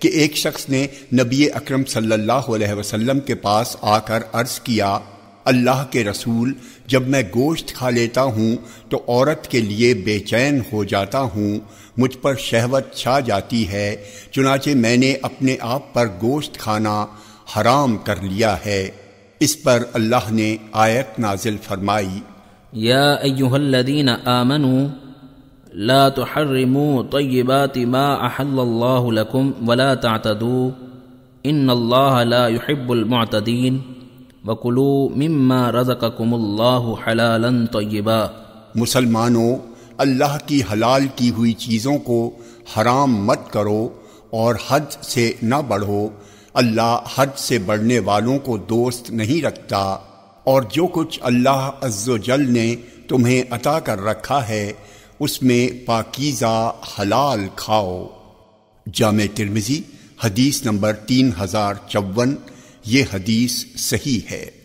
کہ ایک شخص نے نبی اکرم صلی اللہ علیہ وسلم کے پاس آ کر عرض کیا اللہ کے رسول جب میں گوشت کھا لیتا ہوں تو عورت کے لیے بے چین ہو جاتا ہوں مجھ پر شہوت چھا جاتی ہے چنانچہ میں نے اپنے آپ پر گوشت کھانا حرام کر لیا ہے اس پر اللہ نے آیت نازل فرمائی یا لا تحرموا طيبات ما احل الله لكم ولا تعتدوا ان الله لا يحب المعتدين وكلوا مما رزقكم الله حلالا طيبا مسلمانوں اللہ کی حلال کی ہوئی چیزوں کو حرام مت کرو اور حد سے نہ بڑھو اللہ حد سے بڑھنے والوں کو دوست نہیں رکھتا اور جو کچھ اللہ عز و جل نے تمہیں عطا کر رکھا ہے اس میں پاکیزہ حلال کھاؤ جامع ترمزی حدیث نمبر تین ہزار چون یہ حدیث صحیح ہے